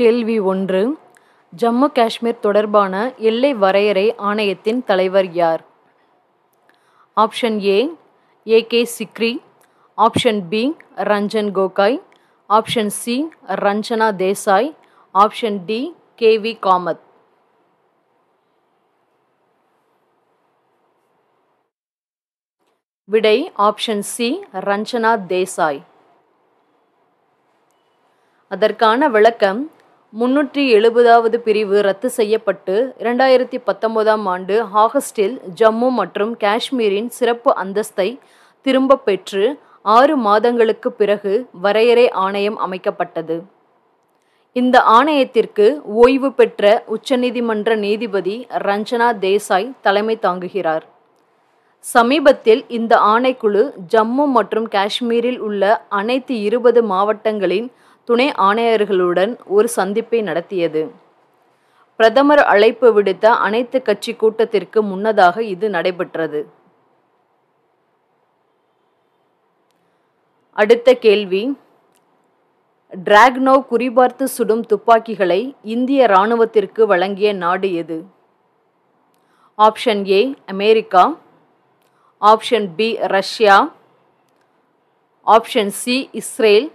கேள்வி ஒன்று ஜம்மு காஷ்மீர் தொடர்பான எல்லை வரையறை ஆணையத்தின் தலைவர் யார் option A A K Sikri option B Ranjan Gogoi option C Ranjana Desai option D K V Kamath விடை ஆப்ஷன் சி ரஞ்சனா தேசாய் அதற்கான விளக்கம் முன்னூற்றி எழுபதாவது பிரிவு ரத்து செய்யப்பட்டு இரண்டாயிரத்தி பத்தொன்பதாம் ஆண்டு ஆகஸ்டில் ஜம்மு மற்றும் காஷ்மீரின் சிறப்பு அந்தஸ்தை திரும்ப பெற்று ஆறு மாதங்களுக்கு பிறகு வரையறை ஆணையம் அமைக்கப்பட்டது இந்த ஆணையத்திற்கு ஓய்வு பெற்ற உச்சநீதிமன்ற நீதிபதி ரஞ்சனா தேசாய் தலைமை தாங்குகிறார் சமீபத்தில் இந்த ஆணைக்குழு ஜம்மு மற்றும் காஷ்மீரில் உள்ள அனைத்து இருபது மாவட்டங்களின் துணை ஆணையர்களுடன் ஒரு சந்திப்பை நடத்தியது பிரதமர் அழைப்பு விடுத்த அனைத்து கட்சி கூட்டத்திற்கு முன்னதாக இது நடைபெற்றது அடுத்த கேள்வி டிராக்னோ குறிபார்த்து சுடும் துப்பாக்கிகளை இந்திய இராணுவத்திற்கு வழங்கிய நாடு எது option A America option B Russia option C Israel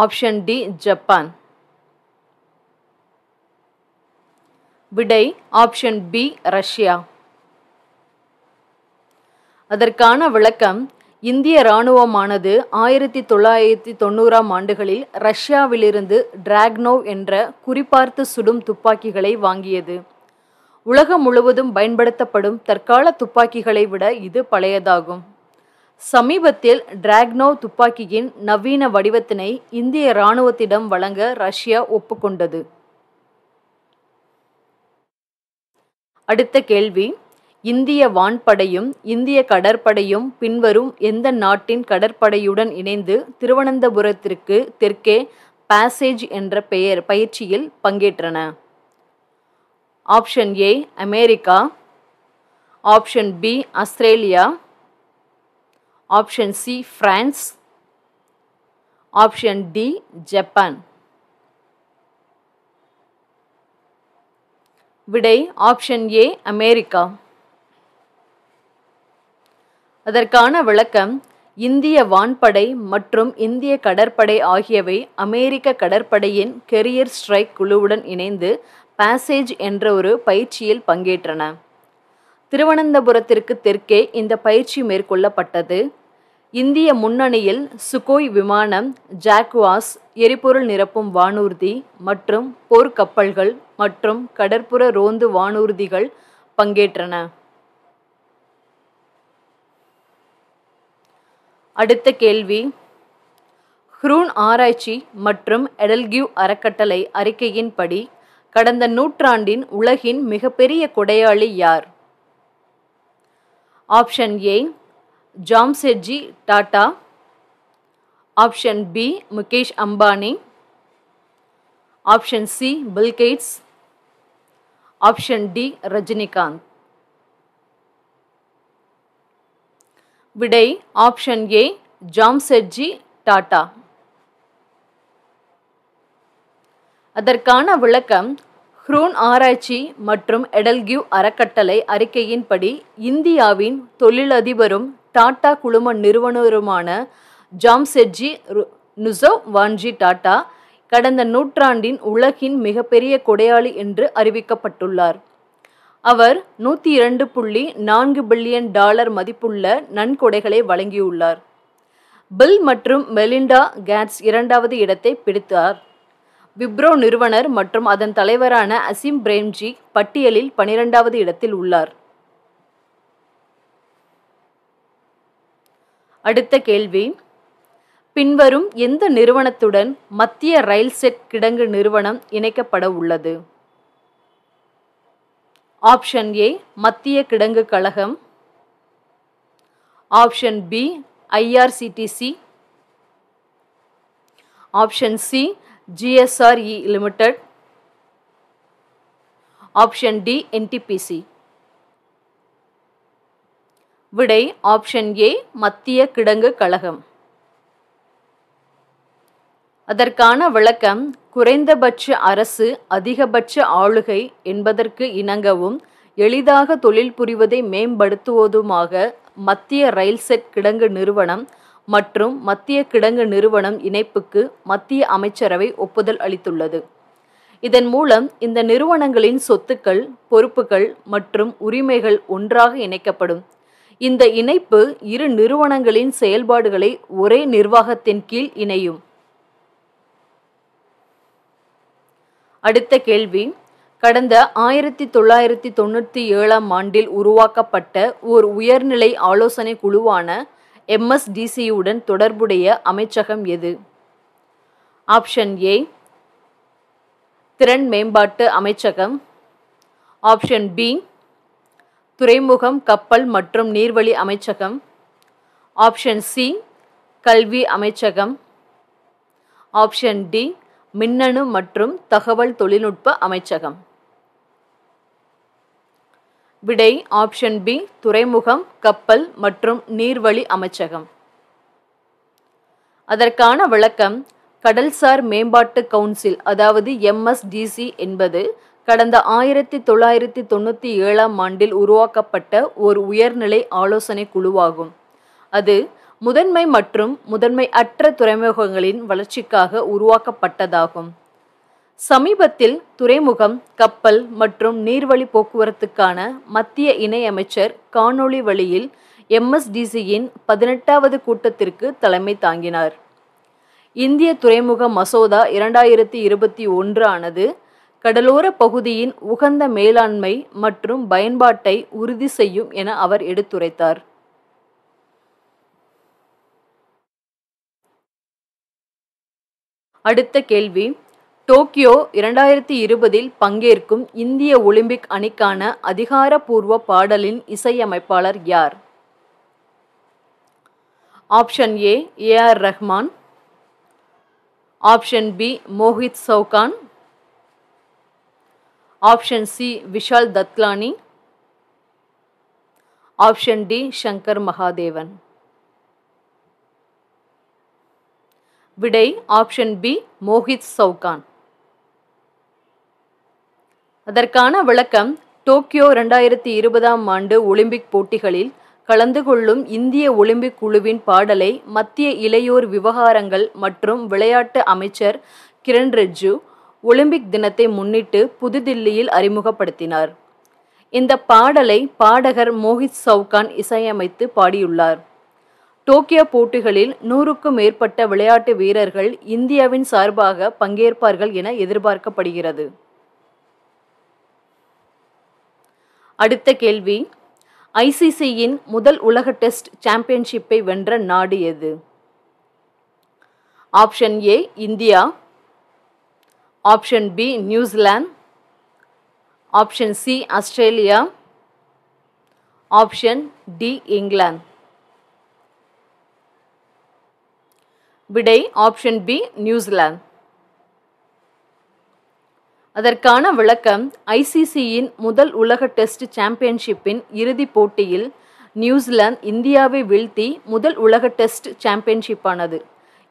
option D Japan விடை ஆப்ஷன் பி ரஷ்யா அதற்கான விளக்கம் இந்திய இராணுவமானது ஆயிரத்தி தொள்ளாயிரத்தி தொண்ணூறாம் ஆண்டுகளில் ரஷ்யாவிலிருந்து டிராக்னோவ் என்ற குறிபார்த்து சுடும் துப்பாக்கிகளை வாங்கியது உலகம் முழுவதும் பயன்படுத்தப்படும் தற்கால துப்பாக்கிகளை விட இது பழையதாகும் சமீபத்தில் டிராக்னோவ் துப்பாக்கியின் நவீன வடிவத்தினை இந்திய இராணுவத்திடம் வழங்க ரஷ்யா ஒப்புக்கொண்டது அடுத்த கேள்வி இந்திய வான்படையும் இந்திய கடற்படையும் பின்வரும் எந்த நாட்டின் கடற்படையுடன் இணைந்து திருவனந்தபுரத்திற்கு தெற்கே பாசேஜ் என்ற பெயர் பயிற்சியில் பங்கேற்றன option A America option B Australia option C France option D Japan விடை ஆப்ஷன் ஏ அமெரிக்கா அதற்கான விளக்கம் இந்திய வான்படை மற்றும் இந்திய கடற்படை ஆகியவை அமெரிக்க கடற்படையின் கெரியர் ஸ்ட்ரைக் குழுவுடன் இணைந்து பாசேஜ் என்ற ஒரு பயிற்சியில் பங்கேற்றன திருவனந்தபுரத்திற்கு தெற்கே இந்த பயிற்சி மேற்கொள்ளப்பட்டது இந்திய முன்னணியில் சுகோய் விமானம் ஜாக்வாஸ் எரிபொருள் நிரப்பும் வானூர்தி மற்றும் போர்க்கப்பல்கள் மற்றும் கடற்புற ரோந்து வானூர்திகள் பங்கேற்றன அடுத்த கேள்வி ஹ்ரூன் ஆராய்ச்சி மற்றும் எடல்கியூ அறக்கட்டளை அறிக்கையின்படி கடந்த நூற்றாண்டின் உலகின் மிகப்பெரிய கொடையாளி யார் option A Jamsetji Tata option B Mukesh Ambani option C Bill Gates option D Rajinikanth விடை ஆப்ஷன் ஏ ஜாம்செட்ஜி டாட்டா அதற்கான விளக்கம் ஹ்ரூன் ஆராய்ச்சி மற்றும் எடல்கியூ அறக்கட்டளை அறிக்கையின்படி இந்தியாவின் தொழிலதிபரும் டாடா குழும நிறுவனருமான ஜாம்செட்ஜி நுசோ வான்ஜி டாடா கடந்த நூற்றாண்டின் உலகின் மிகப்பெரிய கொடையாளி என்று அறிவிக்கப்பட்டுள்ளார் அவர் நூற்றி இரண்டு புள்ளி நான்கு பில்லியன் டாலர் மதிப்புள்ள நன்கொடைகளை வழங்கியுள்ளார் பில் மற்றும் மெலிண்டா கேட்ஸ் இரண்டாவது இடத்தை பிடித்தார் விப்ரோ நிறுவனர் மற்றும் அதன் தலைவரான அசிம் பிரேம்ஜி பட்டியலில் பனிரெண்டாவது இடத்தில் உள்ளார் அடுத்த கேள்வி பின்வரும் எந்த நிறுவனத்துடன் மத்திய ரயில் செட் கிடங்கு நிறுவனம் இணைக்கப்பட உள்ளது ஆப்ஷன் ஏ மத்திய கிடங்கு கழகம் option B IRCTC option C GSRE limited option D NTPC விடை ஆப்ஷன் ஏ மத்திய கிடங்கு கழகம் அதற்கான விளக்கம் குறைந்தபட்ச அரசு அதிகபட்ச ஆளுகை என்பதற்கு இணங்கவும் எளிதாக தொழில் புரிவதை மேம்படுத்துவதுமாக மத்திய ரயில் செட் கிடங்கு நிறுவனம் மற்றும் மத்திய கிடங்கு நிறுவனம் இணைப்புக்கு மத்திய அமைச்சரவை ஒப்புதல் அளித்துள்ளது இதன் மூலம் இந்த நிறுவனங்களின் சொத்துக்கள் பொறுப்புகள் மற்றும் உரிமைகள் ஒன்றாக இணைக்கப்படும் இந்த இணைப்பு இரு நிறுவனங்களின் செயல்பாடுகளை ஒரே நிர்வாகத்தின் கீழ் இணையும் அடுத்த கேள்வி கடந்த ஆயிரத்தி தொள்ளாயிரத்தி தொண்ணூற்றி ஏழாம் ஆண்டில் உருவாக்கப்பட்ட ஓர் உயர்நிலை ஆலோசனை குழுவான எம்எஸ்டிசியுடன் தொடர்புடைய அமைச்சகம் எது ஆப்ஷன் ஏ திறன் மேம்பாட்டு அமைச்சகம் ஆப்ஷன் பி துறைமுகம் கப்பல் மற்றும் நீர்வழி அமைச்சகம் ஆப்ஷன் சி கல்வி அமைச்சகம் ஆப்ஷன் டி மின்னணு மற்றும் தகவல் தொழில்நுட்ப அமைச்சகம் விடை ஆப்ஷன் பி துறைமுகம் கப்பல் மற்றும் நீர்வழி அமைச்சகம் அதற்கான விளக்கம் கடல்சார் மேம்பாட்டு கவுன்சில் அதாவது எம்எஸ்டிசி என்பது கடந்த ஆயிரத்தி தொள்ளாயிரத்தி தொண்ணூற்றி ஏழாம் ஆண்டில் உருவாக்கப்பட்ட ஒரு உயர்நிலை ஆலோசனை குழுவாகும் அது முதன்மை மற்றும் முதன்மை அற்ற துறைமுகங்களின் வளர்ச்சிக்காக உருவாக்கப்பட்டதாகும் சமீபத்தில் துறைமுகம் கப்பல் மற்றும் நீர்வழி போக்குவரத்துக்கான மத்திய இணையமைச்சர் காணொளி வழியில் எம்எஸ்டிசியின் பதினெட்டாவது கூட்டத்திற்கு தலைமை தாங்கினார் இந்திய துறைமுக மசோதா இரண்டாயிரத்தி இருபத்தி ஒன்று ஆனது கடலோர பகுதியின் உகந்த மேலாண்மை மற்றும் பயன்பாட்டை உறுதி செய்யும் என அவர் எடுத்துரைத்தார் அடுத்த கேள்வி டோக்கியோ இரண்டாயிரத்தி இருபதில் பங்கேற்கும் இந்திய ஒலிம்பிக் அணிக்கான அதிகாரப்பூர்வ பாடலின் இசையமைப்பாளர் யார் option A A R Rahman option B Mohit Chauhan option C Vishal Dadlani option D Shankar Mahadevan விடை ஆப்ஷன் பி மோஹித் சவுகான் அதற்கான விளக்கம் டோக்கியோ ரெண்டாயிரத்தி இருபதாம் ஆண்டு ஒலிம்பிக் போட்டிகளில் கலந்து கொள்ளும் இந்திய ஒலிம்பிக் குழுவின் பாடலை மத்திய இளையோர் விவகாரங்கள் மற்றும் விளையாட்டு அமைச்சர் கிரண் ரிஜிஜு ஒலிம்பிக் தினத்தை முன்னிட்டு புதுதில்லியில் அறிமுகப்படுத்தினார் இந்த பாடலை பாடகர் மோஹித் சவுகான் இசையமைத்து பாடியுள்ளார் டோக்கியோ போட்டிகளில் நூறுக்கும் மேற்பட்ட விளையாட்டு வீரர்கள் இந்தியாவின் சார்பாக பங்கேற்பார்கள் என எதிர்பார்க்கப்படுகிறது அடுத்த கேள்வி ஐசிசியின் முதல் உலக டெஸ்ட் சாம்பியன்ஷிப்பை வென்ற நாடு எது option A India option B New Zealand option C Australia option D England விடை ஆப்ஷன் பி நியூசிலாந்து அதற்கான விளக்கம் ஐசிசியின் முதல் உலக டெஸ்ட் சாம்பியன்ஷிப்பின் இறுதிப் போட்டியில் நியூசிலாந்து இந்தியாவை வீழ்த்தி முதல் உலக டெஸ்ட் சாம்பியன்ஷிப்பானது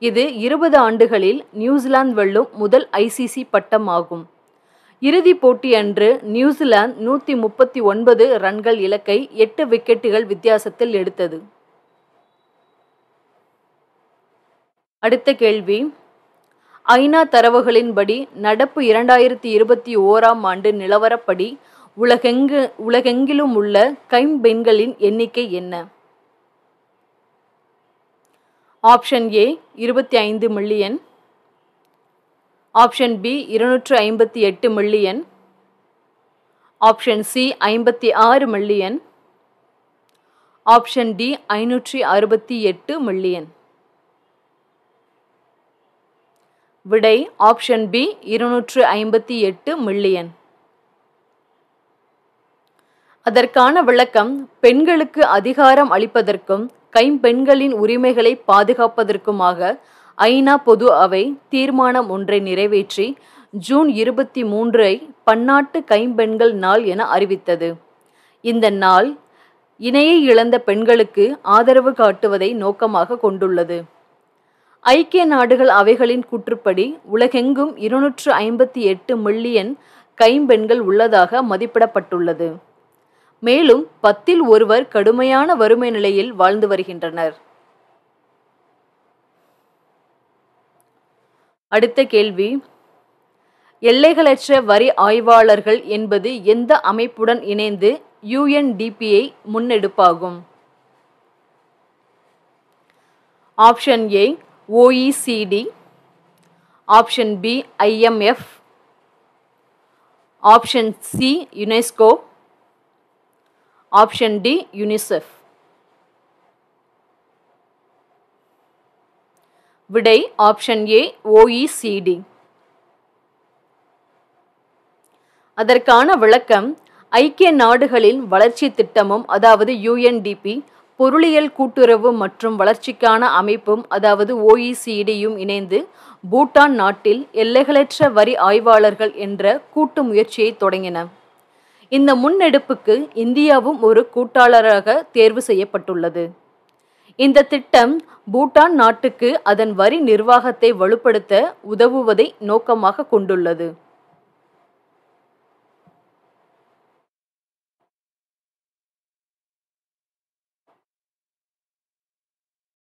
இது இருபது ஆண்டுகளில் நியூசிலாந்து வெல்லும் முதல் ஐசிசி பட்டம் ஆகும் இறுதிப் போட்டியன்று நியூசிலாந்து நூற்றி முப்பத்தி ஒன்பது ரன்கள் இலக்கை எட்டு விக்கெட்டுகள் வித்தியாசத்தில் எடுத்தது அடுத்த கேள்வி ஐநா தரவுகளின்படி நடப்பு இரண்டாயிரத்தி இருபத்தி ஓராம் ஆண்டு நிலவரப்படி உலகெங்கு உலகெங்கிலும் உள்ள கைம்பெண்களின் எண்ணிக்கை என்ன ஆப்ஷன் ஏ இருபத்தி ஐந்து மில்லியன் ஆப்ஷன் பி இருநூற்று ஐம்பத்தி எட்டு மில்லியன் ஆப்ஷன் சி ஐம்பத்தி ஆறு மில்லியன் ஆப்ஷன் டி ஐநூற்றி அறுபத்தி எட்டு மில்லியன் விடை ஆப்ஷன் பி இருநூற்று ஐம்பத்தி எட்டு மில்லியன் அதற்கான விளக்கம் பெண்களுக்கு அதிகாரம் அளிப்பதற்கும் கைம்பெண்களின் உரிமைகளை பாதுகாப்பதற்குமாக ஐநா பொது அவை தீர்மானம் ஒன்றை நிறைவேற்றி ஜூன் இருபத்தி மூன்றை பன்னாட்டு கைம்பெண்கள் நாள் என அறிவித்தது இந்த நாள் இணையை இழந்த பெண்களுக்கு ஆதரவு காட்டுவதை நோக்கமாக கொண்டுள்ளது ஐக்கிய நாடுகள் அவைகளின் கூற்றுப்படி உலகெங்கும் இருநூற்று ஐம்பத்தி எட்டு மில்லியன் கைம்பெண்கள் உள்ளதாக மதிப்பிடப்பட்டுள்ளது மேலும் பத்தில் ஒருவர் கடுமையான வறுமை நிலையில் வாழ்ந்து வருகின்றனர் அடுத்த கேள்வி எல்லைகளற்ற வரி ஆய்வாளர்கள் என்பது எந்த அமைப்புடன் இணைந்து யுஎன்டிபிஐ முன்னெடுப்பாகும் option A OECD option B IMF option C UNESCO option D UNICEF விடை ஆப்ஷன் ஏ ஓஇசிடி அதற்கான விளக்கம் ஐக்கிய நாடுகளின் வளர்ச்சி திட்டமும் அதாவது யுஎன்டிபி பொருளியல் கூட்டுறவு மற்றும் வளர்ச்சிக்கான அமைப்பும் அதாவது ஓஇசிடியும் e இணைந்து பூட்டான் நாட்டில் எல்லைகளற்ற வரி ஆய்வாளர்கள் என்ற கூட்டு முயற்சியை தொடங்கின இந்த முன்னெடுப்புக்கு இந்தியாவும் ஒரு கூட்டாளராக தேர்வு செய்யப்பட்டுள்ளது இந்த திட்டம் பூட்டான் நாட்டுக்கு அதன் வரி நிர்வாகத்தை வலுப்படுத்த உதவுவதை நோக்கமாக கொண்டுள்ளது